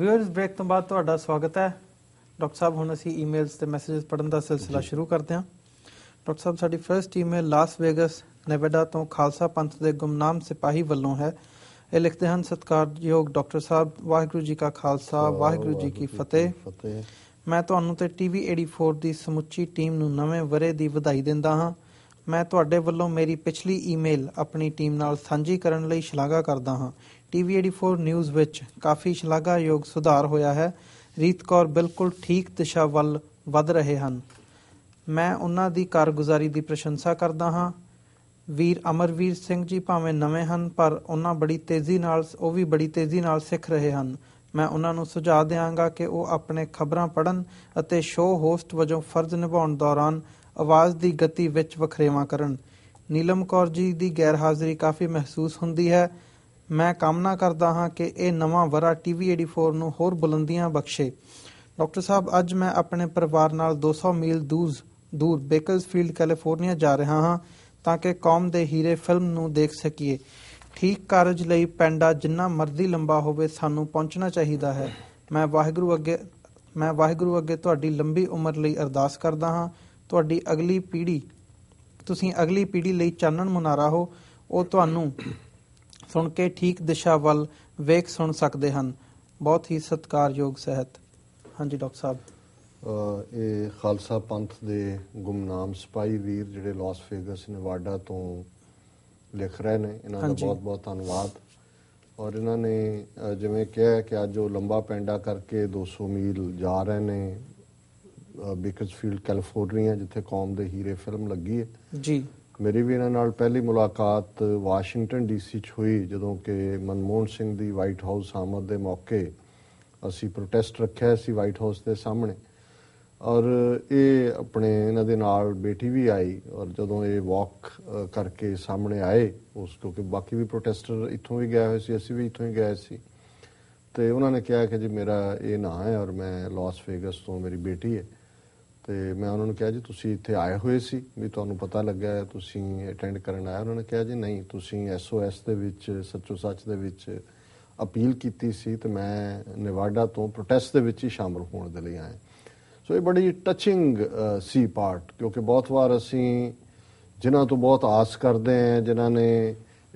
viewers break ਤੋਂ ਬਾਅਦ ਤੁਹਾਡਾ ਸਵਾਗਤ ਹੈ ਡਾਕਟਰ ਸਾਹਿਬ ਹੁਣ ਅਸੀਂ ਈਮੇਲਸ ਤੇ ਮੈਸੇजेस ਪੜਨ ਦਾ ਸਿਲਸਿਲਾ ਸ਼ੁਰੂ ਕਰਦੇ ਹਾਂ ਡਾਕਟਰ ਸਾਹਿਬ ਸਾਡੀ first email Las Vegas Nevada ਤੋਂ ਖਾਲਸਾ ਪੰਥ ਦੇ ਗੁਮਨਾਮ ਸਿਪਾਹੀ ਵੱਲੋਂ ਹੈ ਇਹ ਲਿਖਦੇ ਹਨ ਸਤਿਕਾਰਯੋਗ ਡਾਕਟਰ ਸਾਹਿਬ ਵਾਹਿਗੁਰੂ ਜੀ ਕਾ ਖਾਲਸਾ ਵਾਹਿਗੁਰੂ ਜੀ ਕੀ ਫਤਿਹ ਮੈਂ ਤੁਹਾਨੂੰ ਤੇ ਟੀਵੀ 84 ਦੀ ਸਮੁੱਚੀ ਟੀਮ ਨੂੰ ਨਵੇਂ ਵਰੇ ਦੀ ਵਧਾਈ ਦਿੰਦਾ ਹਾਂ ਮੈਂ ਤੁਹਾਡੇ ਵੱਲੋਂ ਮੇਰੀ ਪਿਛਲੀ ਈਮੇਲ ਆਪਣੀ ਟੀਮ ਨਾਲ ਸਾਂਝੀ ਕਰਨ ਲਈ ਸ਼ਲਾਘਾ ਕਰਦਾ ਹਾਂ ਟੀਵੀ 84 ਨਿਊਜ਼ ਵਿੱਚ ਕਾਫੀ ਸ਼ਲਾਘਾਯੋਗ ਸੁਧਾਰ ਹੋਇਆ ਹੈ ਰੀਤ ਕੌਰ ਬਿਲਕੁਲ ਠੀਕ ਦਿਸ਼ਾ ਵੱਲ ਵਧ ਰਹੇ ਹਨ ਮੈਂ ਉਹਨਾਂ ਦੀ ਕਾਰਗੁਜ਼ਾਰੀ ਦੀ ਪ੍ਰਸ਼ੰਸਾ ਕਰਦਾ ਹਾਂ ਵੀਰ ਅਮਰਵੀਰ ਸਿੰਘ ਜੀ ਭਾਵੇਂ ਨਵੇਂ ਹਨ ਪਰ ਉਹਨਾਂ ਬੜੀ ਤੇਜ਼ੀ ਨਾਲ ਉਹ ਵੀ ਬੜੀ ਤੇਜ਼ੀ ਨਾਲ ਸਿੱਖ ਰਹੇ ਹਨ ਮੈਂ ਉਹਨਾਂ ਨੂੰ ਸੁਝਾਅ ਦਿਆਂਗਾ ਕਿ ਉਹ ਆਪਣੇ ਖਬਰਾਂ ਪੜਨ ਅਤੇ ਸ਼ੋਅ ਹੋਸਟ ਵਜੋਂ ਫਰਜ਼ ਨਿਭਾਉਣ ਦੌਰਾਨ ਆਵਾਜ਼ ਦੀ ਗਤੀ ਵਿੱਚ ਵਖਰੇਵਾ ਕਰਨ ਨੀਲਮ ਕੌਰ ਜੀ ਦੀ ਗੈਰ ਹਾਜ਼ਰੀ ਕਾਫੀ ਮਹਿਸੂਸ ਹੁੰਦੀ ਹੈ ਮੈਂ ਕਾਮਨਾ ਕਰਦਾ ਹਾਂ ਕਿ ਇਹ ਨਵਾਂ ਵਰਾ ਟੀਵੀ 84 ਨੂੰ ਹੋਰ ਬੁਲੰਦੀਆਂ ਬਖਸ਼ੇ ਡਾਕਟਰ ਸਾਹਿਬ ਅੱਜ ਮੈਂ ਆਪਣੇ ਪਰਿਵਾਰ ਨਾਲ 200 ਮੀਲ ਦੂਰ ਦੂਰ ਬੇਕਰਸਫੀਲਡ ਕੈਲੀਫੋਰਨੀਆ ਜਾ ਰਿਹਾ ਹਾਂ ਤਾਂ ਕਿ ਕੌਮ ਦੇ ਹੀਰੇ ਫਿਲਮ ਨੂੰ ਦੇਖ ਸਕੀਏ ਠੀਕ ਕਾਰਜ ਲਈ ਪੈਂਡਾ ਜਿੰਨਾ ਮਰਜ਼ੀ ਲੰਬਾ ਹੋਵੇ ਸਾਨੂੰ ਪਹੁੰਚਣਾ ਚਾਹੀਦਾ ਹੈ ਮੈਂ ਵਾਹਿਗੁਰੂ ਅੱਗੇ ਮੈਂ ਵਾਹਿਗੁਰੂ ਅੱਗੇ ਤੁਹਾਡੀ ਲੰਬੀ ਉਮਰ ਲਈ ਅਰਦਾਸ ਕਰਦਾ ਹਾਂ ਤੁਹਾਡੀ ਅਗਲੀ ਪੀੜ੍ਹੀ ਤੁਸੀਂ ਅਗਲੀ ਪੀੜ੍ਹੀ ਲਈ ਚਾਨਣ ਮੁਨਾਰਾ ਹੋ ਉਹ ਤੁਹਾਨੂੰ ਸੁਣ ਕੇ ਠੀਕ ਦਿਸ਼ਾ ਵੱਲ ਵੇਖ ਸੁਣ ਸਕਦੇ ਹਨ ਬਹੁਤ ਹੀ ਸਤਿਕਾਰਯੋਗ ਸਹਿਤ ਹਾਂਜੀ ਡਾਕਟਰ ਸਾਹਿਬ ਇਹ ਖਾਲਸਾ ਪੰਥ ਦੇ ਗੁਮਨਾਮ ਸਿਪਾਈ ਵੀਰ ਜਿਹੜੇ ਲਾਸ ਫੇਗਸ ਨਿਵਾਡਾ ਤੋਂ ਲਿਖ ਰਹੇ ਨੇ ਇਹਨਾਂ ਦਾ ਬਹੁਤ ਬਹੁਤ ਧੰਨਵਾਦ ਔਰ ਇਹਨਾਂ ਨੇ ਜਿਵੇਂ ਕਿਹਾ ਕਿ ਅੱਜ ਉਹ ਲੰਬਾ ਪੈਂਡਾ ਕਰਕੇ 200 ਮੀਲ ਜਾ ਰਹੇ ਨੇ ਬਿਕਸਫੀਲਡ ਕੈਲੀਫੋਰਨੀਆ ਜਿੱਥੇ ਕੌਮ ਦੇ ਹੀਰੇ ਫਿਲਮ ਲੱਗੀ ਹੈ ਜੀ ਮੇਰੀ ਵੀ ਇਹਨਾਂ ਨਾਲ ਪਹਿਲੀ ਮੁਲਾਕਾਤ ਵਾਸ਼ਿੰਗਟਨ ਡੀਸੀ 'ਚ ਹੋਈ ਜਦੋਂ ਕਿ ਮਨਮੋਹਨ ਸਿੰਘ ਦੀ ਵਾਈਟ ਹਾਊਸ ਆਮਦ ਦੇ ਮੌਕੇ ਅਸੀਂ ਪ੍ਰੋਟੈਸਟ ਰੱਖਿਆ ਸੀ ਵਾਈਟ ਹਾਊਸ ਦੇ ਸਾਹਮਣੇ ਔਰ ਇਹ ਆਪਣੇ ਇਹਨਾਂ ਦੇ ਨਾਲ ਬੇਟੀ ਵੀ ਆਈ ਔਰ ਜਦੋਂ ਇਹ ਵਾਕ ਕਰਕੇ ਸਾਹਮਣੇ ਆਏ ਉਸ ਕਿਉਂਕਿ ਬਾਕੀ ਵੀ ਪ੍ਰੋਟੈਸਟਰ ਇੱਥੋਂ ਵੀ ਗਏ ਹੋਏ ਸੀ ਅਸੀਂ ਵੀ ਇੱਥੋਂ ਹੀ ਗਏ ਸੀ ਤੇ ਉਹਨਾਂ ਨੇ ਕਿਹਾ ਕਿ ਜੀ ਮੇਰਾ ਇਹ ਨਾਂ ਹੈ ਔਰ ਮੈਂ ਲਾਸ ਵੇਗਸ ਤੋਂ ਮੇਰੀ ਬੇਟੀ ਹੈ ਤੇ ਮੈਂ ਉਹਨਾਂ ਨੂੰ ਕਿਹਾ ਜੀ ਤੁਸੀਂ ਇੱਥੇ ਆਏ ਹੋਏ ਸੀ ਵੀ ਤੁਹਾਨੂੰ ਪਤਾ ਲੱਗਿਆ ਹੈ ਤੁਸੀਂ ਅਟੈਂਡ ਕਰਨ ਆਏ ਉਹਨਾਂ ਨੇ ਕਿਹਾ ਜੀ ਨਹੀਂ ਤੁਸੀਂ ਐਸਓਐਸ ਦੇ ਵਿੱਚ ਸੱਚੋ ਸੱਚ ਦੇ ਵਿੱਚ ਅਪੀਲ ਕੀਤੀ ਸੀ ਤੇ ਮੈਂ ਨਿਵਾਡਾ ਤੋਂ ਪ੍ਰੋਟੈਸਟ ਦੇ ਵਿੱਚ ਹੀ ਸ਼ਾਮਲ ਹੋਣ ਦੇ ਲਈ ਆਇਆ ਸੋ ਇਹ ਬੜੀ ਟੱਚਿੰਗ ਸੀ ਪਾਰਟ ਕਿਉਂਕਿ ਬਹੁਤ ਵਾਰ ਅਸੀਂ ਜਿਨ੍ਹਾਂ ਤੋਂ ਬਹੁਤ ਆਸ ਕਰਦੇ ਆ ਜਿਨ੍ਹਾਂ ਨੇ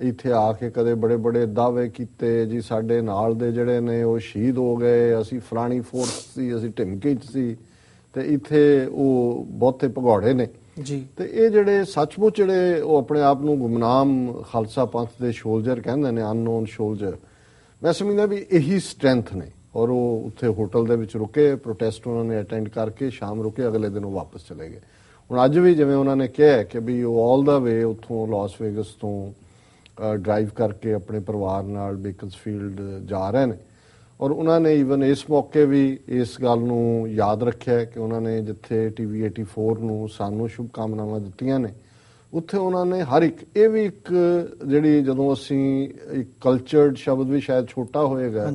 ਇੱਥੇ ਆ ਕੇ ਕਦੇ ਬੜੇ ਬੜੇ ਦਾਅਵੇ ਕੀਤੇ ਜੀ ਸਾਡੇ ਨਾਲ ਦੇ ਜਿਹੜੇ ਨੇ ਉਹ ਸ਼ਹੀਦ ਹੋ ਗਏ ਅਸੀਂ ਫਲਾਣੀ ਫੋਰਸ ਸੀ ਅਸੀਂ ਢਿੰਕੇ ਸੀ ਤੇ ਇੱਥੇ ਉਹ ਬਹੁਤੇ ਪਗੋੜੇ ਨੇ ਜੀ ਤੇ ਇਹ ਜਿਹੜੇ ਸੱਚਮੁੱਚ ਜਿਹੜੇ ਉਹ ਆਪਣੇ ਆਪ ਨੂੰ ਗੁਮਨਾਮ ਖਾਲਸਾ ਪੰਥ ਦੇ ਸੋਲਜਰ ਕਹਿੰਦੇ ਨੇ ਅਨਨੋਨ ਸੋਲਜਰ ਮੈਂ ਸਮਝਦਾ ਵੀ ਇਹੀ ਸਟਰੈਂਥ ਨੇ ਔਰ ਉਹ ਉੱਥੇ ਹੋਟਲ ਦੇ ਵਿੱਚ ਰੁਕੇ ਪ੍ਰੋਟੈਸਟ ਉਹਨਾਂ ਨੇ ਅਟੈਂਡ ਕਰਕੇ ਸ਼ਾਮ ਰੁਕੇ ਅਗਲੇ ਦਿਨ ਉਹ ਵਾਪਸ ਚਲੇ ਗਏ ਹੁਣ ਅੱਜ ਵੀ ਜਿਵੇਂ ਉਹਨਾਂ ਨੇ ਕਿਹਾ ਕਿ ਵੀ ਉਹ ਆਲ ਦਾ ਵੇ ਉੱਥੋਂ ਲਾਸ ਵੇਗਸ ਤੋਂ ਡਰਾਈਵ ਕਰਕੇ ਆਪਣੇ ਪਰਿਵਾਰ ਨਾਲ ਬੇਕਨਸਫੀਲਡ ਜਾ ਰਹੇ ਨੇ ਔਰ ਉਹਨਾਂ ਨੇ ਇਵਨ ਇਸ ਮੌਕੇ ਵੀ ਇਸ ਗੱਲ ਨੂੰ ਯਾਦ ਰੱਖਿਆ ਕਿ ਉਹਨਾਂ ਨੇ ਜਿੱਥੇ ਟੀਵੀ 84 ਨੂੰ ਸਾਨੂੰ ਸ਼ੁਭ ਕਾਮਨਾਵਾਂ ਦਿੱਤੀਆਂ ਨੇ ਉੱਥੇ ਉਹਨਾਂ ਨੇ ਹਰ ਇੱਕ ਇਹ ਵੀ ਇੱਕ ਜਿਹੜੀ ਜਦੋਂ ਅਸੀਂ ਇੱਕ ਕਲਚਰਡ ਸ਼ਬਦ ਵੀ ਸ਼ਾਇਦ ਛੋਟਾ ਹੋਏਗਾ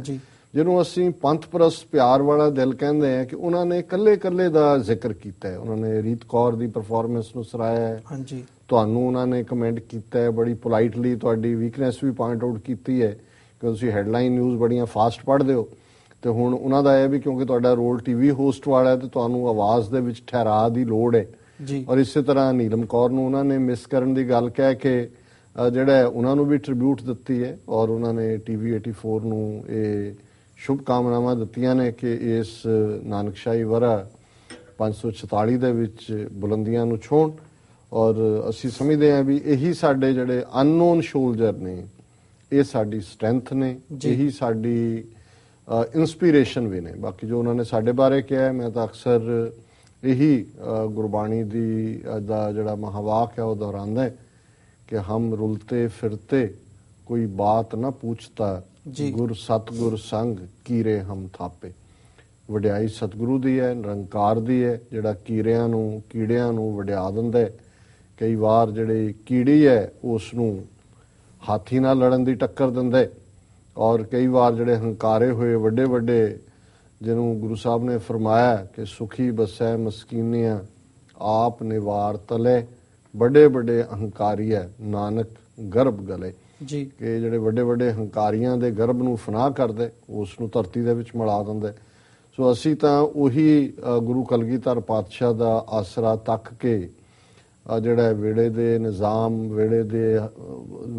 ਜਿਹਨੂੰ ਅਸੀਂ ਪੰਥ ਪਰਸ ਪਿਆਰ ਵਾਲਾ ਦਿਲ ਕਹਿੰਦੇ ਆ ਕਿ ਉਹਨਾਂ ਨੇ ਕੱਲੇ-ਕੱਲੇ ਦਾ ਜ਼ਿਕਰ ਕੀਤਾ ਹੈ ਉਹਨਾਂ ਨੇ ਰੀਤ ਕੌਰ ਦੀ ਪਰਫਾਰਮੈਂਸ ਨੂੰ ਸਰਾਇਆ ਹੈ ਹਾਂਜੀ ਤੁਹਾਨੂੰ ਉਹਨਾਂ ਨੇ ਕਮੈਂਟ ਕੀਤਾ ਹੈ ਬੜੀ ਪੋਲਾਈਟਲੀ ਤੁਹਾਡੀ ਵੀਕਨੈਸ ਵੀ ਪੁਆਇੰਟ ਆਊਟ ਕੀਤੀ ਹੈ ਕਿਉਂਕਿ ਤੁਸੀਂ ਹੈਡਲਾਈਨ ਨਿਊਜ਼ ਬੜੀਆਂ ਫਾਸਟ ਪੜ੍ਹਦੇ ਹੋ ਤੇ ਹੁਣ ਉਹਨਾਂ ਦਾ ਇਹ ਵੀ ਕਿਉਂਕਿ ਤੁਹਾਡਾ ਰੋਲ ਟੀਵੀ ਹੋਸਟ ਵਾਲਾ ਹੈ ਤੇ ਤੁਹਾਨੂੰ ਆਵਾਜ਼ ਦੇ ਵਿੱਚ ਠਹਿਰਾ ਦੀ ਲੋੜ ਹੈ ਜੀ ਔਰ ਇਸੇ ਤਰ੍ਹਾਂ ਨੀਲਮ ਕੌਰ ਨੂੰ ਉਹਨਾਂ ਨੇ ਮਿਸ ਕਰਨ ਦੀ ਗੱਲ ਕਹਿ ਕੇ ਜਿਹੜਾ ਉਹਨਾਂ ਨੂੰ ਵੀ ਟ੍ਰਿਬਿਊਟ ਦਿੱਤੀ ਹੈ ਔਰ ਉਹਨਾਂ ਨੇ ਟੀਵੀ 84 ਨੂੰ ਇਹ ਸ਼ੁਭ ਕਾਮਨਾਵਾਂ ਦਿੱਤੀਆਂ ਨੇ ਕਿ ਇਸ ਨਾਨਕਸ਼ਾਹੀ ਵਰਾ 546 ਦੇ ਵਿੱਚ ਬੁਲੰਦੀਆਂ ਨੂੰ ਛੋਣ ਔਰ ਅਸੀਂ ਸਮਝਦੇ ਹਾਂ ਵੀ ਇਹੀ ਸਾਡੇ ਜਿਹੜੇ ਅਨਨੋਨ ਸ਼ੋਲਜਰ ਨੇ ਇਹ ਸਾਡੀ ਸਟਰੈਂਥ ਨੇ ਇਹੀ ਸਾਡੀ ਇਨਸਪੀਰੇਸ਼ਨ ਵੀ ਨੇ ਬਾਕੀ ਜੋ ਉਹਨਾਂ ਨੇ ਸਾਡੇ ਬਾਰੇ ਕਿਹਾ ਮੈਂ ਤਾਂ ਅਕਸਰ ਇਹੀ ਗੁਰਬਾਣੀ ਦੀ ਦਾ ਜਿਹੜਾ ਮਹਾਵਾਕ ਹੈ ਉਹ ਦੁਹਰਾਉਂਦਾ ਹੈ ਕਿ ਹਮ ਰੁਲਤੇ ਫਿਰਤੇ ਕੋਈ ਬਾਤ ਨਾ ਪੁੱਛਤਾ ਗੁਰ ਸਤਗੁਰ ਸੰਗ ਕੀਰੇ ਹਮ ਥਾਪੇ ਵਡਿਆਈ ਸਤਗੁਰੂ ਦੀ ਹੈ ਨਿਰੰਕਾਰ ਦੀ ਹੈ ਜਿਹੜਾ ਕੀਰਿਆਂ ਨੂੰ ਕੀੜਿਆਂ ਨੂੰ ਵਡਿਆ ਦਿੰਦਾ ਹੈ ਕਈ ਵਾਰ ਜਿਹੜੇ ਕੀੜੀ ਹੈ ਉਸ ਨੂੰ ਹਾਥੀ ਨਾਲ ਲੜਨ ਦੀ ਟੱਕਰ ਦਿੰਦੇ ਔਰ ਕਈ ਵਾਰ ਜਿਹੜੇ ਹੰਕਾਰੇ ਹੋਏ ਵੱਡੇ ਵੱਡੇ ਜਿਹਨੂੰ ਗੁਰੂ ਸਾਹਿਬ ਨੇ ਫਰਮਾਇਆ ਕਿ ਸੁਖੀ ਬਸੈ ਮਸਕੀਨਿਆ ਆਪ ਨਿਵਾਰ ਤਲੇ ਵੱਡੇ ਵੱਡੇ ਹੰਕਾਰੀ ਹੈ ਨਾਨਕ ਗਰਭ ਗਲੇ ਜੀ ਕਿ ਜਿਹੜੇ ਵੱਡੇ ਵੱਡੇ ਹੰਕਾਰੀਆਂ ਦੇ ਗਰਭ ਨੂੰ ਫਨਾ ਕਰਦੇ ਉਸ ਨੂੰ ਧਰਤੀ ਦੇ ਵਿੱਚ ਮਿਲਾ ਦਿੰਦੇ ਸੋ ਅਸੀਂ ਤਾਂ ਉਹੀ ਗੁਰੂ ਕਲਗੀਧਰ ਪਾਤਸ਼ਾਹ ਦਾ ਆਸਰਾ ਤੱਕ ਕੇ ਆ ਜਿਹੜਾ ਵੇੜੇ ਦੇ ਨਿਜ਼ਾਮ ਵੇੜੇ ਦੇ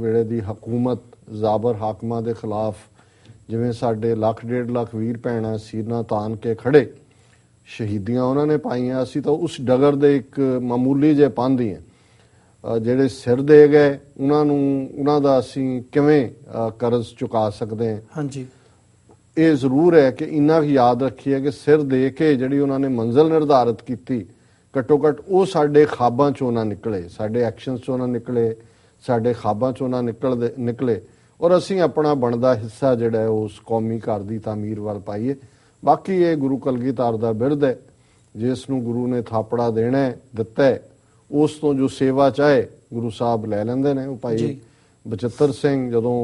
ਵੇੜੇ ਦੀ ਹਕੂਮਤ ਜ਼ਾਬਰ ਹਾਕਮਾਂ ਦੇ ਖਿਲਾਫ ਜਿਵੇਂ ਸਾਡੇ ਲੱਖ ਡੇਢ ਲੱਖ ਵੀਰ ਪੈਣਾ ਸੀਨਾ ਤਾਨ ਕੇ ਖੜੇ ਸ਼ਹੀਦੀਆਂ ਉਹਨਾਂ ਨੇ ਪਾਈਆਂ ਅਸੀਂ ਤਾਂ ਉਸ ਡਗਰ ਦੇ ਇੱਕ ਮਾਮੂਲੀ ਜੇ ਪਾਂਦੀ ਹੈ ਜਿਹੜੇ ਸਿਰ ਦੇ ਗਏ ਉਹਨਾਂ ਨੂੰ ਉਹਨਾਂ ਦਾ ਅਸੀਂ ਕਿਵੇਂ ਕਰਜ਼ ਚੁਕਾ ਸਕਦੇ ਹਾਂ ਹਾਂਜੀ ਇਹ ਜ਼ਰੂਰ ਹੈ ਕਿ ਇੰਨਾ ਯਾਦ ਰੱਖੀਏ ਕਿ ਸਿਰ ਦੇ ਕੇ ਜਿਹੜੀ ਉਹਨਾਂ ਨੇ ਮੰਜ਼ਲ ਨਿਰਧਾਰਤ ਕੀਤੀ ਘੱਟੋ ਘੱਟ ਉਹ ਸਾਡੇ ਖਾਬਾਂ ਚੋਂ ਨਾ ਨਿਕਲੇ ਸਾਡੇ ਐਕਸ਼ਨਸ ਚੋਂ ਨਾ ਨਿਕਲੇ ਸਾਡੇ ਖਾਬਾਂ ਚੋਂ ਨਾ ਨਿਕਲ ਨਿਕਲੇ ਔਰ ਅਸੀਂ ਆਪਣਾ ਬਣਦਾ ਹਿੱਸਾ ਜਿਹੜਾ ਉਸ ਕੌਮੀ ਘਰ ਦੀ ਤਾਮੀਰ ਵੱਲ ਪਾਈਏ ਬਾਕੀ ਇਹ ਗੁਰੂ ਕਲਗੀਧਰ ਦਾ ਬਿਰਧ ਹੈ ਜਿਸ ਨੂੰ ਗੁਰੂ ਨੇ ਥਾਪੜਾ ਦੇਣਾ ਦਿੱਤਾ ਉਸ ਤੋਂ ਜੋ ਸੇਵਾ ਚਾਹੇ ਗੁਰੂ ਸਾਹਿਬ ਲੈ ਲੈਂਦੇ ਨੇ ਉਹ ਭਾਈ ਬਚਤਰ ਸਿੰਘ ਜਦੋਂ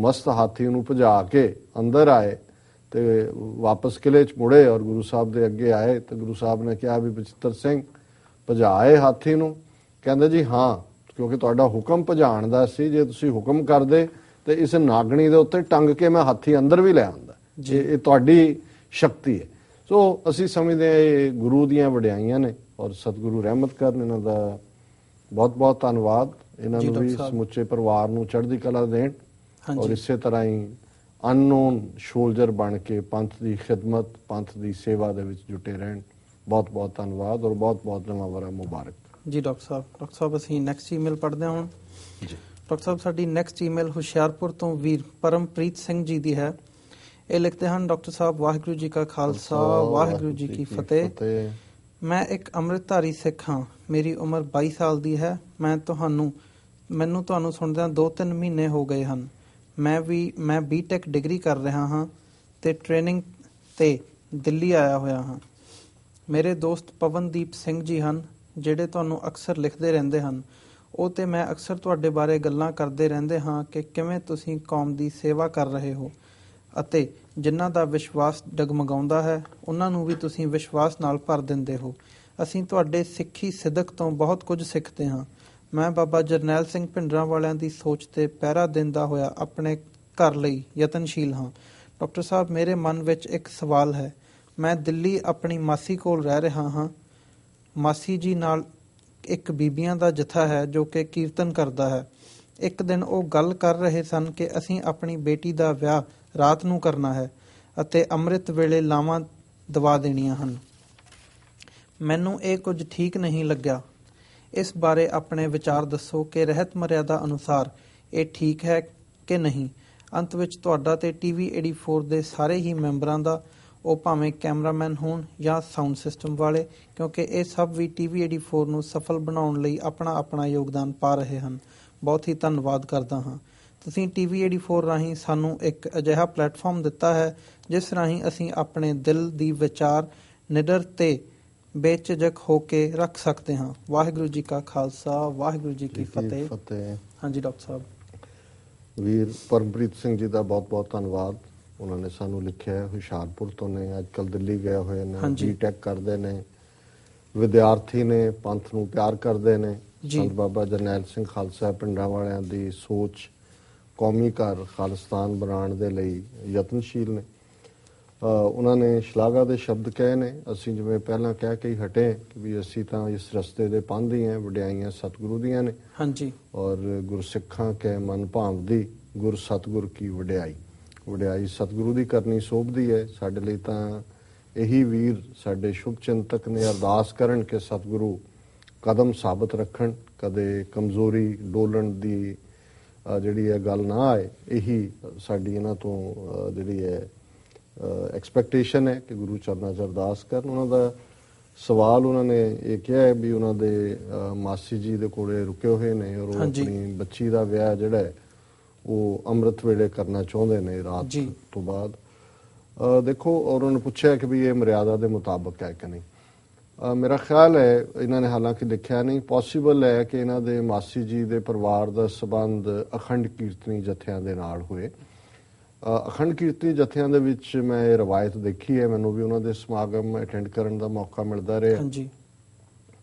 ਮਸਤ ਹਾਥੀ ਨੂੰ ਭਜਾ ਕੇ ਅੰਦਰ ਆਏ ਤੇ ਵਾਪਸ ਕਿਲੇ ਚ ਮੁੜੇ ਔਰ ਗੁਰੂ ਸਾਹਿਬ ਦੇ ਅੱਗੇ ਆਏ ਤੇ ਗੁਰੂ ਸਾਹਿਬ ਨੇ ਕਿਹਾ ਵੀ ਬਚਿੱਤਰ ਸਿੰਘ ਭਜਾਏ ਹਾਥੀ ਨੂੰ ਕਹਿੰਦਾ ਜੀ ਹਾਂ ਕਿਉਂਕਿ ਤੁਹਾਡਾ ਹੁਕਮ ਭਜਾਣ ਦਾ ਸੀ ਜੇ ਤੁਸੀਂ ਹੁਕਮ ਕਰਦੇ ਤੇ ਇਸ ਨਾਗਣੀ ਦੇ ਉੱਤੇ ਟੰਗ ਕੇ ਮੈਂ ਹਾਥੀ ਅੰਦਰ ਵੀ ਲੈ ਆਂਦਾ ਜੀ ਇਹ ਤੁਹਾਡੀ ਸ਼ਕਤੀ ਹੈ ਸੋ ਅਸੀਂ ਸਮਝਦੇ ਹਾਂ ਇਹ ਗੁਰੂ ਦੀਆਂ ਵਡਿਆਈਆਂ ਨੇ ਔਰ ਸਤਿਗੁਰੂ ਰਹਿਮਤ ਕਰਨ ਇਹਨਾਂ ਦਾ ਬਹੁਤ ਬਹੁਤ ਧੰਨਵਾਦ ਇਹਨਾਂ ਨੂੰ ਵੀ ਸਮੁੱਚੇ ਪਰਿਵਾਰ ਨੂੰ ਚੜ੍ਹਦੀ ਕਲਾ ਦੇਣ ਔਰ ਇਸੇ ਤਰ੍ਹਾਂ ਹੀ ਅਨਨੋਨ ਸ਼ੋਲਜਰ ਬਣ ਕੇ ਪੰਥ ਦੀ ਖਿਦਮਤ ਪੰਥ ਦੀ ਸੇਵਾ ਦੇ ਵਿੱਚ ਜੁਟੇ ਰਹਿਣ ਬਹੁਤ ਬਹੁਤ ਧੰਨਵਾਦ ਔਰ ਬਹੁਤ ਬਹੁਤ ਨਵਾਂ ਵਰਾ ਮੁਬਾਰਕ ਜੀ ਡਾਕਟਰ ਸਾਹਿਬ ਡਾਕਟਰ ਸਾਹਿਬ ਅਸੀਂ ਨੈਕਸਟ ਈਮੇਲ ਪੜ੍ਹਦੇ ਹਾਂ ਜੀ ਡਾਕਟਰ ਸਾਹਿਬ ਸਾਡੀ ਨੈਕਸਟ ਈਮੇਲ ਹੁਸ਼ਿਆਰਪੁਰ ਤੋਂ ਵੀਰ ਪਰਮਪ੍ਰੀਤ ਸਿੰਘ ਜੀ ਦੀ ਹੈ ਇਹ ਲਿਖਦੇ ਹਨ ਡਾਕਟਰ ਸਾਹਿਬ ਵਾਹਿਗੁਰੂ ਜੀ ਕਾ ਖਾਲਸਾ ਵਾਹਿਗੁਰੂ ਜੀ ਕੀ ਫਤਿਹ ਮੈਂ ਇੱਕ ਅੰਮ੍ਰਿਤਧਾਰੀ ਸਿੱਖ ਹਾਂ ਮੇਰੀ ਉਮਰ 22 ਸਾਲ ਦੀ ਹੈ ਮੈਂ ਤੁਹਾਨੂੰ ਮੈਨੂੰ ਤੁਹਾਨੂੰ ਸੁਣਦਿਆਂ 2-3 ਮਹੀਨੇ ਹੋ ਗਏ ਹਨ ਮੈਂ ਵੀ ਮੈਂ ਬੀਟੈਕ ਡਿਗਰੀ ਕਰ ਰਿਹਾ ਹਾਂ ਤੇ ਟ੍ਰੇਨਿੰਗ ਤੇ ਦਿੱਲੀ ਆਇਆ ਹੋਇਆ ਹਾਂ ਮੇਰੇ ਦੋਸਤ ਪਵਨਦੀਪ ਸਿੰਘ ਜੀ ਹਨ ਜਿਹੜੇ ਤੁਹਾਨੂੰ ਅਕਸਰ ਲਿਖਦੇ ਰਹਿੰਦੇ ਹਨ ਉਹ ਤੇ ਮੈਂ ਅਕਸਰ ਤੁਹਾਡੇ ਬਾਰੇ ਗੱਲਾਂ ਕਰਦੇ ਰਹਿੰਦੇ ਹਾਂ ਕਿ ਕਿਵੇਂ ਤੁਸੀਂ ਕੌਮ ਦੀ ਸੇਵਾ ਕਰ ਰਹੇ ਹੋ ਅਤੇ ਜਿਨ੍ਹਾਂ ਦਾ ਵਿਸ਼ਵਾਸ ਡਗਮਗਾਉਂਦਾ ਹੈ ਉਹਨਾਂ ਨੂੰ ਵੀ ਤੁਸੀਂ ਵਿਸ਼ਵਾਸ ਨਾਲ ਭਰ ਦਿੰਦੇ ਹੋ ਅਸੀਂ ਤੁਹਾਡੇ ਸਿੱਖੀ ਸਿੱਧਕ ਤੋਂ ਬਹੁਤ ਕੁਝ ਸਿੱਖਦੇ ਹਾਂ ਮੈਂ ਬਾਬਾ ਜਰਨੈਲ ਸਿੰਘ ਭਿੰਡਰਾਂ ਵਾਲਿਆਂ ਦੀ ਸੋਚ ਤੇ ਪਹਿਰਾ ਦਿੰਦਾ ਹੋਇਆ ਆਪਣੇ ਘਰ ਲਈ ਯਤਨਸ਼ੀਲ ਹਾਂ ਡਾਕਟਰ ਸਾਹਿਬ ਮੇਰੇ ਮਨ ਵਿੱਚ ਇੱਕ ਸਵਾਲ ਹੈ ਮੈਂ ਦਿੱਲੀ ਆਪਣੀ ਮਾਸੀ ਕੋਲ ਰਹਿ ਰਿਹਾ ਹਾਂ ਮਾਸੀ ਜੀ ਨਾਲ ਇੱਕ ਬੀਬੀਆਂ ਦਾ ਜਥਾ ਹੈ ਜੋ ਕਿ ਕੀਰਤਨ ਕਰਦਾ ਹੈ ਇੱਕ ਦਿਨ ਉਹ ਗੱਲ ਕਰ ਰਹੇ ਸਨ ਕਿ ਅਸੀਂ ਆਪਣੀ ਬੇਟੀ ਦਾ ਵਿਆਹ ਰਾਤ ਨੂੰ ਕਰਨਾ ਹੈ ਅਤੇ ਅੰਮ੍ਰਿਤ ਵੇਲੇ ਲਾਵਾਂ ਦਵਾ ਦੇਣੀਆਂ ਹਨ ਮੈਨੂੰ ਇਹ ਕੁਝ ਠੀਕ ਨਹੀਂ ਲੱਗਿਆ ਇਸ ਬਾਰੇ ਆਪਣੇ ਵਿਚਾਰ ਦੱਸੋ ਕਿ ਰਹਿਤ ਮਰਿਆਦਾ ਅਨੁਸਾਰ ਇਹ ਠੀਕ ਹੈ ਕਿ ਨਹੀਂ ਅੰਤ ਵਿੱਚ ਤੁਹਾਡਾ ਤੇ ਟੀਵੀ 84 ਦੇ ਸਾਰੇ ਹੀ ਮੈਂਬਰਾਂ ਦਾ ਉਹ ਭਾਵੇਂ ਕੈਮਰਾਮੈਨ ਹੋਣ ਜਾਂ ਸਾਊਂਡ ਸਿਸਟਮ ਵਾਲੇ ਕਿਉਂਕਿ ਇਹ ਸਭ ਵੀ ਟੀਵੀ 84 ਨੂੰ ਸਫਲ ਬਣਾਉਣ ਲਈ ਆਪਣਾ ਆਪਣਾ ਯੋਗਦਾਨ ਪਾ ਰਹੇ ਹਨ ਬਹੁਤ ਹੀ ਧੰਨਵਾਦ ਕਰਦਾ ਹਾਂ ਤੁਸੀਂ ਟੀਵੀ 84 ਰਾਹੀਂ ਸਾਨੂੰ ਇੱਕ ਅਜਿਹਾ ਪਲੇਟਫਾਰਮ ਦਿੱਤਾ ਹੈ ਜਿਸ ਰਾਹੀਂ ਅਸੀਂ ਆਪਣੇ ਦਿਲ ਦੀ ਵਿਚਾਰ ਨਿਡਰ ਤੇ ਬੇਚਜਕ ਹੋ ਕੇ ਰੱਖ ਸਕਦੇ ਹਾਂ ਵਾਹਿਗੁਰੂ ਜੀ ਕਾ ਖਾਲਸਾ ਵਾਹਿਗੁਰੂ ਜੀ ਕੀ ਫਤਿਹ ਹਾਂਜੀ ਡਾਕਟਰ ਸਾਹਿਬ ਵੀਰ ਪਰਮਪ੍ਰੀਤ ਸਿੰਘ ਜੀ ਦਾ ਬਹੁਤ-ਬਹੁਤ ਧੰਨਵਾਦ ਉਹਨਾਂ ਨੇ ਸਾਨੂੰ ਲਿਖਿਆ ਹੈ ਹੁਸ਼ਿਆਰਪੁਰ ਤੋਂ ਨੇ ਅੱਜ ਕੱਲ ਦਿੱਲੀ ਗਏ ਹੋਏ ਨੇ ਬੀਟੈਕ ਕਰਦੇ ਨੇ ਵਿਦਿਆਰਥੀ ਨੇ ਪੰਥ ਨੂੰ ਪਿਆਰ ਕਰਦੇ ਨੇ ਸੰਤ ਬਾਬਾ ਜਰਨੈਲ ਸਿੰਘ ਖਾਲਸਾ ਪਿੰਡਾਂ ਵਾਲਿਆਂ ਦੀ ਸੋਚ ਕੌਮੀ ਘਰ ਖਾਲਸਤਾਨ ਬਣਾਉਣ ਦੇ ਲਈ ਯਤਨਸ਼ੀਲ ਨੇ ਉਹਨਾਂ ਨੇ ਸ਼ਲਾਘਾ ਦੇ ਸ਼ਬਦ ਕਹੇ ਨੇ ਅਸੀਂ ਜਿਵੇਂ ਪਹਿਲਾਂ ਕਹਿ ਕੇ ਹੀ ਹਟੇ ਕਿ ਵੀ ਅਸੀਂ ਤਾਂ ਇਸ ਰਸਤੇ ਦੇ ਪੰਧੀ ਆਂ ਵਡਿਆਈਆਂ ਸਤਿਗੁਰੂ ਦੀਆਂ ਨੇ ਹਾਂਜੀ ਔਰ ਗੁਰਸਿੱਖਾਂ ਕੈ ਮਨ ਭਾਵਦੀ ਗੁਰ ਸਤਿਗੁਰ ਕੀ ਵਡਿਆਈ ਵਡਿਆਈ ਸਤਿਗੁਰੂ ਦੀ ਕਰਨੀ ਸੋਭਦੀ ਹੈ ਸਾਡੇ ਲਈ ਤਾਂ ਇਹੀ ਵੀਰ ਸਾਡੇ ਸ਼ੁਭ ਚਿੰਤਕ ਨੇ ਅਰਦਾਸ ਕਰਨ ਕਿ ਸਤਿਗੁਰੂ ਕਦਮ ਸਾਬਤ ਰੱਖਣ ਕਦੇ ਕਮਜ਼ੋਰੀ ਡੋਲਣ ਦੀ ਜਿਹੜੀ ਹੈ ਗੱਲ ਨਾ ਆਏ ਇਹੀ ਸਾਡੀ ਇਹਨਾਂ ਤੋਂ ਜਿਹੜੀ ਹੈ ਐਕਸਪੈਕਟੇਸ਼ਨ ਹੈ ਕਿ ਗੁਰੂ ਚਰਨਾ ਜਰਦਾਸ ਕਰਨ ਉਹਨਾਂ ਦਾ ਸਵਾਲ ਉਹਨਾਂ ਨੇ ਇਹ ਕਿਹਾ ਹੈ ਵੀ ਉਹਨਾਂ ਦੇ ਮਾਸੀ ਜੀ ਦੇ ਕੋਲੇ ਰੁਕੇ ਹੋਏ ਨੇ ਔਰ ਉਹ ਆਪਣੀ ਬੱਚੀ ਦਾ ਵਿਆਹ ਜਿਹੜਾ ਹੈ ਉਹ ਅੰਮ੍ਰਿਤ ਵੇਲੇ ਕਰਨਾ ਚਾਹੁੰਦੇ ਨੇ ਰਾਤ ਤੋਂ ਬਾਅਦ ਦੇਖੋ ਔਰ ਉਹਨਾਂ ਪੁੱਛਿਆ ਕਿ ਵੀ ਇਹ ਮਰਿਆਦਾ ਦੇ ਮੁਤਾਬਕ ਹੈ ਕਿ ਨਹੀਂ ਮੇਰਾ ਖਿਆਲ ਹੈ ਇਹਨਾਂ ਨੇ ਹਾਲਾਂਕਿ ਲਿਖਿਆ ਨਹੀਂ ਪੋਸੀਬਲ ਹੈ ਕਿ ਇਹਨਾਂ ਦੇ ਮਾਸੀ ਜੀ ਦੇ ਪਰਿਵਾਰ ਦਾ ਸਬੰਧ ਅਖੰਡ ਕੀਰਤਨੀ ਜਥਿਆਂ ਦੇ ਨਾਲ ਹੋਏ ਅਖੰਡ ਕੀਰਤਨੀ ਜਥਿਆਂ ਦੇ ਵਿੱਚ ਮੈਂ ਇਹ ਰਵਾਇਤ ਦੇਖੀ ਹੈ ਮੈਨੂੰ ਵੀ ਉਹਨਾਂ ਦੇ ਸਮਾਗਮ ਅਟੈਂਡ ਕਰਨ ਦਾ ਮੌਕਾ ਮਿਲਦਾ ਰਿਹਾ ਹਾਂਜੀ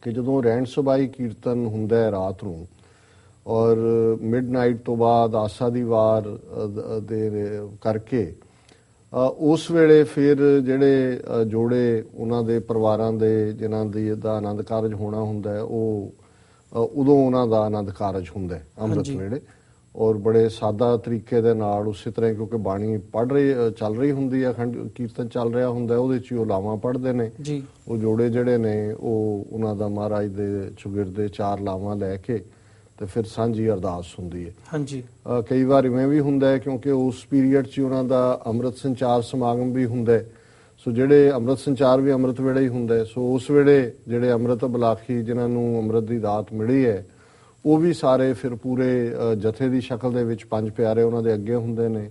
ਕਿ ਜਦੋਂ ਰੈਣ ਸਬਾਈ ਕੀਰਤਨ ਹੁੰਦਾ ਹੈ ਰਾਤ ਨੂੰ ਔਰ ਮਿਡਨਾਈਟ ਤੋਂ ਬਾਅਦ ਆਸਾ ਦੀ ਵਾਰ ਦੇ ਕਰਕੇ ਉਸ ਵੇਲੇ ਫਿਰ ਜਿਹੜੇ ਜੋੜੇ ਉਹਨਾਂ ਦੇ ਪਰਿਵਾਰਾਂ ਦੇ ਜਿਨ੍ਹਾਂ ਦੀ ਦਾ ਆਨੰਦ ਕਾਰਜ ਹੋਣਾ ਹੁੰਦਾ ਹੈ ਉਹ ਉਦੋਂ ਉਹਨਾਂ ਦਾ ਆਨੰਦ ਕਾਰਜ ਹੁੰਦਾ ਹੈ ਅੰਮ੍ਰਿਤ ਵੇਲੇ ਔਰ ਬੜੇ ਸਾਦਾ ਤਰੀਕੇ ਦੇ ਨਾਲ ਉਸੇ ਤਰ੍ਹਾਂ ਕਿਉਂਕਿ ਬਾਣੀ ਪੜ ਰਹੀ ਚੱਲ ਰਹੀ ਹੁੰਦੀ ਹੈ ਖੰਡ ਕੀਰਤਨ ਚੱਲ ਰਿਹਾ ਹੁੰਦਾ ਉਹਦੇ ਚ ਉਹ ਲਾਵਾਂ ਪੜਦੇ ਨੇ ਜੀ ਉਹ ਜੋੜੇ ਜਿਹੜੇ ਨੇ ਉਹ ਉਹਨਾਂ ਦਾ ਮਹਾਰਾਜ ਦੇ ਚੁਗਿਰ ਦੇ ਚਾਰ ਲਾਵਾਂ ਲੈ ਕੇ ਤੇ ਫਿਰ ਸਾਂਝੀ ਅਰਦਾਸ ਹੁੰਦੀ ਹੈ ਹਾਂਜੀ ਕਈ ਵਾਰ ਇਵੇਂ ਵੀ ਹੁੰਦਾ ਹੈ ਕਿਉਂਕਿ ਉਸ ਪੀਰੀਅਡ 'ਚ ਉਹਨਾਂ ਦਾ ਅੰਮ੍ਰਿਤ ਸੰਚਾਰ ਸਮਾਗਮ ਵੀ ਹੁੰਦਾ ਹੈ ਸੋ ਜਿਹੜੇ ਅੰਮ੍ਰਿਤ ਸੰਚਾਰ ਵੀ ਅੰਮ੍ਰਿਤ ਵੇਲੇ ਹੀ ਹੁੰਦਾ ਹੈ ਸੋ ਉਸ ਵੇਲੇ ਜਿਹੜੇ ਅੰਮ੍ਰਿਤ ਬਲਾਖੀ ਜਿਨ੍ਹਾਂ ਨੂੰ ਅੰਮ੍ਰਿਤ ਦੀ ਦਾਤ ਮਿਲੀ ਹੈ ਉਹ ਵੀ ਸਾਰੇ ਫਿਰ ਪੂਰੇ ਜਥੇ ਦੀ ਸ਼ਕਲ ਦੇ ਵਿੱਚ ਪੰਜ ਪਿਆਰੇ ਉਹਨਾਂ ਦੇ ਅੱਗੇ ਹੁੰਦੇ ਨੇ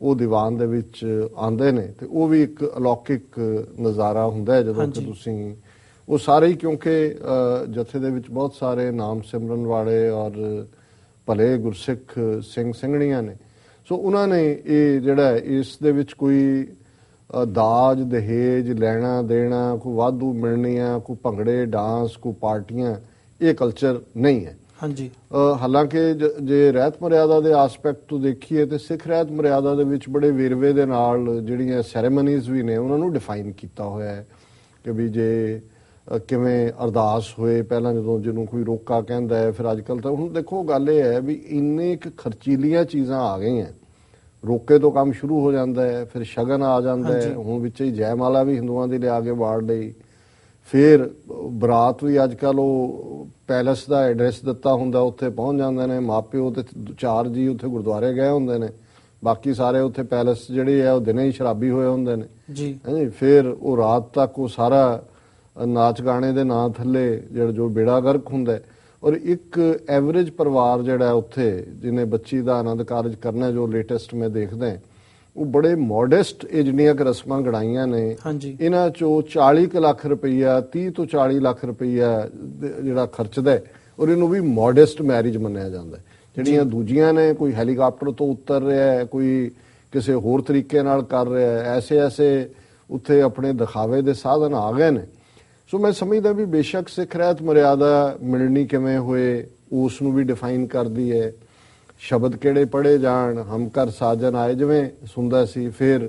ਉਹ ਦੀਵਾਨ ਦੇ ਵਿੱਚ ਆਉਂਦੇ ਨੇ ਤੇ ਉਹ ਵੀ ਇੱਕ ਅਲੌਕਿਕ ਨਜ਼ਾਰਾ ਹੁੰਦਾ ਹੈ ਜਦੋਂ ਕਿ ਤੁਸੀਂ ਉਹ ਸਾਰੇ ਹੀ ਕਿਉਂਕਿ ਜਥੇ ਦੇ ਵਿੱਚ ਬਹੁਤ ਸਾਰੇ ਨਾਮ ਸਿਮਰਨ ਵਾਲੇ ਔਰ ਭਲੇ ਗੁਰਸਿੱਖ ਸਿੰਘ ਸਿੰਘਣੀਆਂ ਨੇ ਸੋ ਉਹਨਾਂ ਨੇ ਇਹ ਜਿਹੜਾ ਇਸ ਦੇ ਵਿੱਚ ਕੋਈ ਦਾਜ ਦਹੇਜ ਲੈਣਾ ਦੇਣਾ ਕੋਈ ਵਾਧੂ ਮਿਲਣੀਆਂ ਕੋਈ ਭੰਗੜੇ ਡਾਂਸ ਕੋਈ ਪਾਰਟੀਆਂ ਇਹ ਕਲਚਰ ਨਹੀਂ ਹੈ ਹਾਂਜੀ ਹਾਲਾਂਕਿ ਜੇ ਰਹਿਤ ਮਰਿਆਦਾ ਦੇ ਐਸਪੈਕਟ ਤੋਂ ਦੇਖੀਏ ਤੇ ਸਿੱਖ ਰਹਿਤ ਮਰਿਆਦਾ ਦੇ ਵਿੱਚ ਬੜੇ ਵੇਰਵੇ ਦੇ ਨਾਲ ਜਿਹੜੀਆਂ ਸੈਰੇਮਨੀਜ਼ ਵੀ ਨੇ ਉਹਨਾਂ ਨੂੰ ਡਿਫਾਈਨ ਕੀਤਾ ਹੋਇਆ ਹੈ ਕਿ ਵੀ ਜੇ ਕਿਵੇਂ ਅਰਦਾਸ ਹੋਏ ਪਹਿਲਾਂ ਜਦੋਂ ਜਿਹਨੂੰ ਕੋਈ ਰੋਕਾ ਕਹਿੰਦਾ ਹੈ ਫਿਰ ਅੱਜ ਕੱਲ ਤਾਂ ਹੁਣ ਦੇਖੋ ਗੱਲ ਇਹ ਹੈ ਵੀ ਇੰਨੇ ਇੱਕ ਖਰਚੀਲੀਆਂ ਚੀਜ਼ਾਂ ਆ ਗਈਆਂ ਰੋਕੇ ਤੋਂ ਕੰਮ ਸ਼ੁਰੂ ਹੋ ਜਾਂਦਾ ਹੈ ਫਿਰ ਸ਼ਗਨ ਆ ਜਾਂਦਾ ਹੈ ਹੁਣ ਵਿੱਚ ਹੀ ਜੈਮਾਲਾ ਵੀ ਹਿੰਦੂਆਂ ਦੇ ਲਿਆ ਕੇ ਵਾਰ ਲਈ ਫਿਰ ਬਰਾਤ ਵੀ ਅੱਜ ਕੱਲ ਉਹ ਪੈਲਸ ਦਾ ਐਡਰੈਸ ਦਿੱਤਾ ਹੁੰਦਾ ਉੱਥੇ ਪਹੁੰਚ ਜਾਂਦੇ ਨੇ ਮਾਪਿਓ ਤੇ ਚਾਰ ਜੀ ਉੱਥੇ ਗੁਰਦੁਆਰੇ ਗਏ ਹੁੰਦੇ ਨੇ ਬਾਕੀ ਸਾਰੇ ਉੱਥੇ ਪੈਲਸ ਜਿਹੜੇ ਆ ਉਹ ਦਿਨੇ ਹੀ ਸ਼ਰਾਬੀ ਹੋਏ ਹੁੰਦੇ ਨੇ ਜੀ ਹਾਂਜੀ ਫਿਰ ਉਹ ਰਾਤ ਤੱਕ ਉਹ ਸਾਰਾ ਨਾਚ ਗਾਣੇ ਦੇ ਨਾਂ ਥੱਲੇ ਜਿਹੜਾ ਜੋ ਬੇੜਾ ਗਰਕ ਹੁੰਦਾ ਔਰ ਇੱਕ ਐਵਰੇਜ ਪਰਿਵਾਰ ਜਿਹੜਾ ਉੱਥੇ ਜਿਨੇ ਬੱਚੀ ਦਾ ਆਨੰਦ ਕਾਰਜ ਕਰਨਾ ਜੋ ਲੇਟੈਸਟ ਮੈਂ ਦੇਖਦਾ ਹਾਂ ਉਹ ਬੜੇ ਮੋਡੈਸਟ ਇਹ ਜਿਹੜੀਆਂ ਰਸਮਾਂ ਗੜਾਈਆਂ ਨੇ ਇਹਨਾਂ ਚੋਂ 40 ਲੱਖ ਰੁਪਈਆ 30 ਤੋਂ 40 ਲੱਖ ਰੁਪਈਆ ਜਿਹੜਾ ਖਰਚਦਾ ਔਰ ਇਹਨੂੰ ਵੀ ਮੋਡੈਸਟ ਮੈਰਿਜ ਮੰਨਿਆ ਜਾਂਦਾ ਜਿਹੜੀਆਂ ਦੂਜੀਆਂ ਨੇ ਕੋਈ ਹੈਲੀਕਾਪਟਰ ਤੋਂ ਉਤਰ ਰਿਹਾ ਹੈ ਕੋਈ ਕਿਸੇ ਹੋਰ ਤਰੀਕੇ ਨਾਲ ਕਰ ਰਿਹਾ ਹੈ ਐਸੇ ਐਸੇ ਉੱਥੇ ਆਪਣੇ ਦਿਖਾਵੇ ਦੇ ਸਾਧਨ ਆ ਗਏ ਨੇ ਸੋ ਮੈਂ ਸਮਝਦਾ ਵੀ ਬੇਸ਼ੱਕ ਸਿੱਖ ਰਹਿਤ ਮਰਿਆਦਾ ਮਿਲਣੀ ਕਿਵੇਂ ਹੋਏ ਉਸ ਨੂੰ ਵੀ ਡਿਫਾਈਨ ਕਰਦੀ ਹੈ ਸ਼ਬਦ ਕਿਹੜੇ ਪੜੇ ਜਾਣ ਹਮਕਰ ਸਾਜਨ ਆਏ ਜਿਵੇਂ ਸੁਣਦਾ ਸੀ ਫਿਰ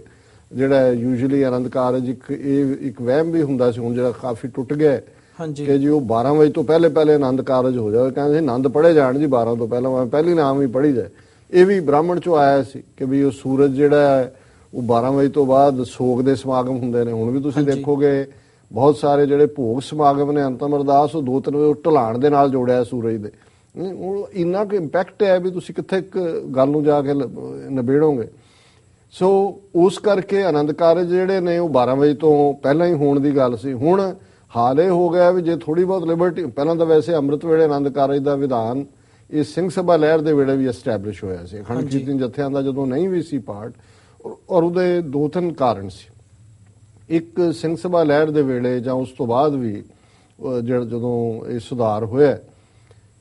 ਜਿਹੜਾ ਯੂਜੂਲੀ ਆਨੰਦ ਕਾਰਜ ਇੱਕ ਇਹ ਇੱਕ ਵਹਿਮ ਵੀ ਹੁੰਦਾ ਸੀ ਹੁਣ ਜਿਹੜਾ ਕਾਫੀ ਟੁੱਟ ਗਿਆ ਹਾਂਜੀ ਕਿ ਜੀ ਉਹ 12 ਵਜੇ ਤੋਂ ਪਹਿਲੇ ਪਹਿਲੇ ਆਨੰਦ ਕਾਰਜ ਹੋ ਜਾਵੇ ਕਹਿੰਦੇ ਆਨੰਦ ਪੜੇ ਜਾਣ ਜੀ 12 ਤੋਂ ਪਹਿਲਾਂ ਮੈਂ ਪਹਿਲੀ ਨਾਮ ਹੀ ਪੜੀ ਜਾਏ ਇਹ ਵੀ ਬ੍ਰਾਹਮਣ ਚੋਂ ਆਇਆ ਸੀ ਕਿ ਵੀ ਉਹ ਸੂਰਜ ਜਿਹੜਾ ਉਹ 12 ਵਜੇ ਤੋਂ ਬਾਅਦ ਸੋਗ ਦੇ ਸਮਾਗਮ ਹੁੰਦੇ ਨੇ ਹੁਣ ਵੀ ਤੁਸੀਂ ਦੇਖੋਗੇ ਬਹੁਤ ਸਾਰੇ ਜਿਹੜੇ ਭੋਗ ਸਮਾਗਮ ਨੇ ਅੰਤਮ ਅਰਦਾਸ ਉਹ 2-3 ਵਜੇ ਢਲਾਣ ਦੇ ਨਾਲ ਜੋੜਿਆ ਸੂਰਜ ਦੇ ਉਹ ਇੰਨਾ ਕਿ ਇੰਪੈਕਟ ਹੈ ਵੀ ਤੁਸੀਂ ਕਿੱਥੇ ਇੱਕ ਗੱਲ ਨੂੰ ਜਾ ਕੇ ਨਿਬੇੜੋਗੇ ਸੋ ਉਸ ਕਰਕੇ ਆਨੰਦ ਕਾਰਜ ਜਿਹੜੇ ਨੇ ਉਹ 12 ਵਜੇ ਤੋਂ ਪਹਿਲਾਂ ਹੀ ਹੋਣ ਦੀ ਗੱਲ ਸੀ ਹੁਣ ਹਾਲੇ ਹੋ ਗਿਆ ਵੀ ਜੇ ਥੋੜੀ ਬਹੁਤ ਲਿਬਰਟੀ ਪਹਿਲਾਂ ਤਾਂ ਵੈਸੇ ਅੰਮ੍ਰਿਤ ਵੇਲੇ ਆਨੰਦ ਕਾਰਜ ਦਾ ਵਿਧਾਨ ਇਹ ਸਿੰਘ ਸਭਾ ਲਹਿਰ ਦੇ ਵੇਲੇ ਵੀ ਐਸਟੈਬਲਿਸ਼ ਹੋਇਆ ਸੀ ਅਖੰਡ ਦੇ ਜਥਿਆਂ ਦਾ ਜਦੋਂ ਨਹੀਂ ਵੀ ਸੀ ਪਾਰਟ ਔਰ ਉਹਦੇ ਦੋ ਤਿੰਨ ਕਾਰਨ ਸੀ ਇੱਕ ਸਿੰਘ ਸਭਾ ਲਹਿਰ ਦੇ ਵੇਲੇ ਜਾਂ ਉਸ ਤੋਂ ਬਾਅਦ ਵੀ ਜਦੋਂ ਇਹ ਸੁਧਾਰ ਹੋਇਆ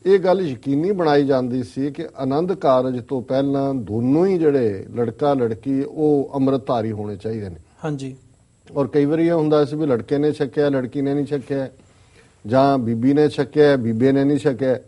ਇਹ ਗੱਲ ਯਕੀਨੀ ਬਣਾਈ ਜਾਂਦੀ ਸੀ ਕਿ ਆਨੰਦ ਕਾਰਜ ਤੋਂ ਪਹਿਲਾਂ ਦੋਨੋਂ ਹੀ ਜਿਹੜੇ ਲੜਕਾ ਲੜਕੀ ਉਹ ਅੰਮ੍ਰਿਤਧਾਰੀ ਹੋਣੇ ਚਾਹੀਦੇ ਨੇ ਹਾਂਜੀ ਔਰ ਕਈ ਵਾਰੀ ਇਹ ਹੁੰਦਾ ਸੀ ਵੀ ਲੜਕੇ ਨੇ ਛੱਕਿਆ ਲੜਕੀ ਨੇ ਨਹੀਂ ਛੱਕਿਆ ਜਾਂ ਬੀਬੀ ਨੇ ਛੱਕਿਆ ਬੀਬੇ ਨੇ ਨਹੀਂ ਛੱਕਿਆ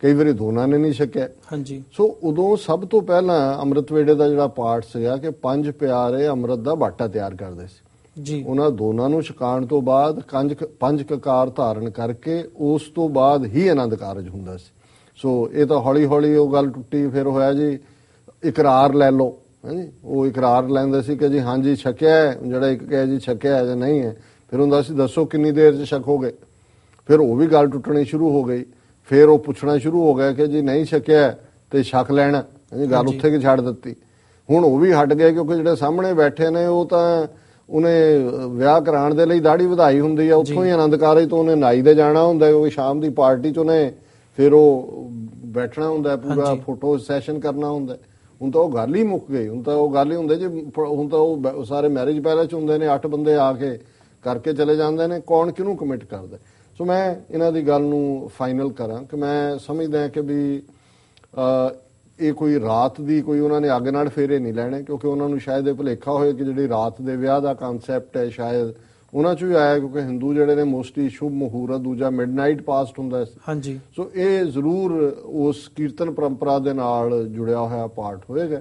ਕਈ ਵਾਰੀ ਦੋਨਾਂ ਨੇ ਨਹੀਂ ਛੱਕਿਆ ਹਾਂਜੀ ਸੋ ਉਦੋਂ ਸਭ ਤੋਂ ਪਹਿਲਾਂ ਅੰਮ੍ਰਿਤ ਵੇੜੇ ਦਾ ਜਿਹੜਾ ਪਾਠ ਸੀਗਾ ਕਿ ਪੰਜ ਪਿਆਰੇ ਅੰਮ੍ਰਿਤ ਦਾ ਬਾਟਾ ਤਿਆਰ ਕਰਦੇ ਸੀ ਜੀ ਉਹਨਾਂ ਦੋਨਾਂ ਨੂੰ ਛਕਾਣ ਤੋਂ ਬਾਅਦ ਕੰਜ ਪੰਜ ਕਕਾਰ ਧਾਰਨ ਕਰਕੇ ਉਸ ਤੋਂ ਬਾਅਦ ਹੀ ਆਨੰਦ ਕਾਰਜ ਹੁੰਦਾ ਸੀ ਸੋ ਇਹ ਤਾਂ ਹੌਲੀ ਹੌਲੀ ਉਹ ਗੱਲ ਟੁੱਟੀ ਫਿਰ ਹੋਇਆ ਜੀ ਇਕਰਾਰ ਲੈ ਲਓ ਹਾਂਜੀ ਉਹ ਇਕਰਾਰ ਲੈਂਦੇ ਸੀ ਕਿ ਜੀ ਹਾਂਜੀ ਛਕਿਆ ਜਿਹੜਾ ਇੱਕ ਕਹੇ ਜੀ ਛਕਿਆ ਜਾਂ ਨਹੀਂ ਹੈ ਫਿਰ ਹੁੰਦਾ ਸੀ ਦੱਸੋ ਕਿੰਨੀ ਦੇਰ 'ਚ ਛਕੋਗੇ ਫਿਰ ਉਹ ਵੀ ਗੱਲ ਟੁੱਟਣੀ ਸ਼ੁਰੂ ਹੋ ਗਈ ਫਿਰ ਉਹ ਪੁੱਛਣਾ ਸ਼ੁਰੂ ਹੋ ਗਿਆ ਕਿ ਜੀ ਨਹੀਂ ਛਕਿਆ ਤੇ ਛਕ ਲੈਣਾ ਗੱਲ ਉੱਥੇ ਕਿ ਛੱਡ ਦਿੱਤੀ ਹੁਣ ਉਹ ਵੀ ਹਟ ਗਿਆ ਕਿਉਂਕਿ ਜਿਹੜੇ ਸਾਹਮਣੇ ਬੈਠੇ ਨੇ ਉਹ ਤਾਂ ਉਹਨੇ ਵਿਆਹ ਕਰਾਉਣ ਦੇ ਲਈ ਦਾੜੀ ਵਧਾਈ ਹੁੰਦੀ ਆ ਉੱਥੋਂ ਹੀ ਆਨੰਦ ਕਾਰਜ ਤੋਂ ਉਹਨੇ ਨਾਈ ਦੇ ਜਾਣਾ ਹੁੰਦਾ ਕਿਉਂਕਿ ਸ਼ਾਮ ਦੀ ਪਾਰਟੀ 'ਚ ਉਹਨੇ ਫਿਰ ਉਹ ਬੈਠਣਾ ਹੁੰਦਾ ਪੂਰਾ ਫੋਟੋ ਸੈਸ਼ਨ ਕਰਨਾ ਹੁੰਦਾ ਹੁਣ ਤਾਂ ਉਹ ਗੱਲ ਹੀ ਮੁੱਕ ਗਈ ਹੁਣ ਤਾਂ ਉਹ ਗੱਲ ਹੀ ਹੁੰਦੇ ਜੇ ਹੁਣ ਤਾਂ ਉਹ ਸਾਰੇ ਮੈਰਿਜ ਪੈਲੇਸ ਹੁੰਦੇ ਨੇ 8 ਬੰਦੇ ਆ ਕੇ ਕਰਕੇ ਚਲੇ ਜਾਂਦੇ ਨੇ ਕੌਣ ਕਿਹਨੂੰ ਕਮਿਟ ਕਰਦਾ ਸੋ ਮੈਂ ਇਹਨਾਂ ਦੀ ਗੱਲ ਨੂੰ ਫਾਈਨਲ ਕਰਾਂ ਕਿ ਮੈਂ ਸਮਝਦਾ ਕਿ ਵੀ ਇਹ ਕੋਈ ਰਾਤ ਦੀ ਕੋਈ ਉਹਨਾਂ ਨੇ ਅੱਗ ਨਾਲ ਫੇਰੇ ਨਹੀਂ ਲੈਣੇ ਕਿਉਂਕਿ ਉਹਨਾਂ ਨੂੰ ਸ਼ਾਇਦ ਇਹ ਭੁਲੇਖਾ ਹੋਇਆ ਕਿ ਜਿਹੜੀ ਰਾਤ ਦੇ ਵਿਆਹ ਦਾ ਕਨਸੈਪਟ ਹੈ ਸ਼ਾਇਦ ਉਹਨਾਂ ਚੋਂ ਹੀ ਆਇਆ ਕਿਉਂਕਿ ਹਿੰਦੂ ਜਿਹੜੇ ਨੇ ਮੋਸਟਲੀ ਸ਼ੁਭ ਮਹੂਰਤ ਦੂਜਾ ਮਿਡਨਾਈਟ ਪਾਸਟ ਹੁੰਦਾ ਹੈ ਹਾਂਜੀ ਸੋ ਇਹ ਜ਼ਰੂਰ ਉਸ ਕੀਰਤਨ ਪਰੰਪਰਾ ਦੇ ਨਾਲ ਜੁੜਿਆ ਹੋਇਆ ਪਾਰਟ ਹੋਏਗਾ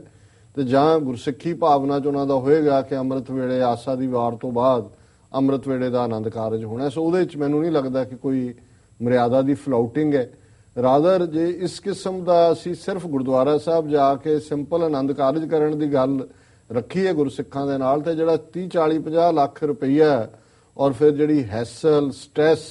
ਤੇ ਜਾਂ ਗੁਰਸਿੱਖੀ ਭਾਵਨਾ ਚ ਉਹਨਾਂ ਦਾ ਹੋਏਗਾ ਕਿ ਅੰਮ੍ਰਿਤ ਵੇਲੇ ਆਸਾ ਦੀ ਵਾਰ ਤੋਂ ਬਾਅਦ ਅੰਮ੍ਰਿਤ ਵੇਲੇ ਦਾ ਆਨੰਦ ਕਾਰਜ ਹੋਣਾ ਸੋ ਉਹਦੇ ਵਿੱਚ ਮੈਨੂੰ ਨਹੀਂ ਲੱਗਦਾ ਕਿ ਕੋਈ ਮਰਿਆਦਾ ਦੀ ਫਲਾਊਟਿੰਗ ਹੈ ਰਾਦਰ ਜੇ ਇਸ ਕਿਸਮ ਦਾ ਅਸੀਂ ਸਿਰਫ ਗੁਰਦੁਆਰਾ ਸਾਹਿਬ ਜਾ ਕੇ ਸਿੰਪਲ ਆਨੰਦ ਕਾਰਜ ਕਰਨ ਦੀ ਗੱਲ ਰੱਖੀ ਹੈ ਗੁਰਸਿੱਖਾਂ ਦੇ ਨਾਲ ਤੇ ਜਿਹੜਾ 30 40 50 ਲੱਖ ਰੁਪਈਆ ਔਰ ਫਿਰ ਜਿਹੜੀ ਹੈਸਲ ਸਟ्रेस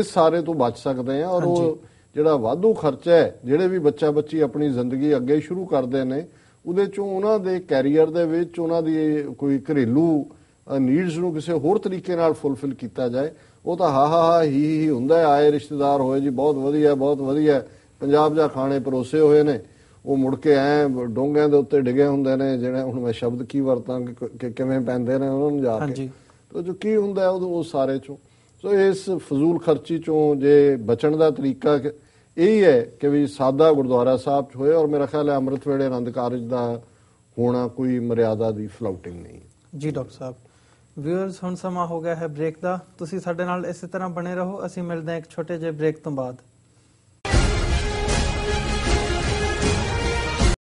ਇਸ ਸਾਰੇ ਤੋਂ ਬਚ ਸਕਦੇ ਆ ਔਰ ਉਹ ਜਿਹੜਾ ਵਾਧੂ ਖਰਚਾ ਹੈ ਜਿਹੜੇ ਵੀ ਬੱਚਾ ਬੱਚੀ ਆਪਣੀ ਜ਼ਿੰਦਗੀ ਅੱਗੇ ਸ਼ੁਰੂ ਕਰਦੇ ਨੇ ਉਹਦੇ ਚੋਂ ਉਹਨਾਂ ਦੇ ਕੈਰੀਅਰ ਦੇ ਵਿੱਚ ਉਹਨਾਂ ਦੀ ਕੋਈ ਘਰੇਲੂ ਨੀਡਸ ਨੂੰ ਕਿਸੇ ਹੋਰ ਤਰੀਕੇ ਨਾਲ ਫੁੱਲਫਿਲ ਕੀਤਾ ਜਾਏ ਉਹ ਤਾਂ ਹਾ ਹਾ ਹੀ ਹੀ ਹੁੰਦਾ ਆਏ ਰਿਸ਼ਤੇਦਾਰ ਹੋਏ ਜੀ ਬਹੁਤ ਵਧੀਆ ਬਹੁਤ ਵਧੀਆ ਪੰਜਾਬ ਦਾ ਖਾਣੇ ਪਰੋਸੇ ਹੋਏ ਨੇ ਉਹ ਮੁੜ ਕੇ ਐ ਡੋਂਗਿਆਂ ਦੇ ਉੱਤੇ ਡਿਗੇ ਹੁੰਦੇ ਨੇ ਜਿਹੜੇ ਹੁਣ ਮੈਂ ਸ਼ਬਦ ਕੀ ਵਰਤਾਂ ਕਿ ਕਿਵੇਂ ਪੈਂਦੇ ਨੇ ਉਹਨਾਂ ਨੂੰ ਜਾ ਕੇ ਹਾਂਜੀ ਤੋ ਜੋ ਕੀ ਹੁੰਦਾ ਉਹ ਸਾਰੇ ਚੋਂ ਸੋ ਇਸ ਫਜ਼ੂਲ ਖਰਚੀ ਚੋਂ ਜੇ ਬਚਣ ਦਾ ਤਰੀਕਾ ਇਹ ਹੀ ਹੈ ਕਿ ਵੀ ਸਾਦਾ ਗੁਰਦੁਆਰਾ ਸਾਹਿਬ ਚ ਹੋਏ ਔਰ ਮੇਰਾ ਖਿਆਲ ਹੈ ਅੰਮ੍ਰਿਤ ਵੇਲੇ ਆਨੰਦ ਕਾਰਜ ਦਾ ਹੋਣਾ ਕੋਈ ਮਰਿਆਦਾ ਦੀ ਫਲਾਊਟਿੰਗ ਨਹੀਂ ਜੀ ਡਾਕਟਰ ਸਾਹਿਬ ਵਿਊਅਰਸ ਹੁਣ ਸਮਾਂ ਹੋ ਗਿਆ ਹੈ ਬ੍ਰੇਕ ਦਾ ਤੁਸੀਂ ਸਾਡੇ ਨਾਲ ਇਸੇ ਤਰ੍ਹਾਂ ਬਣੇ ਰਹੋ ਅਸੀਂ ਮਿਲਦੇ ਹਾਂ ਇੱਕ ਛੋਟੇ ਜਿਹੇ ਬ੍ਰੇਕ ਤੋਂ ਬਾਅਦ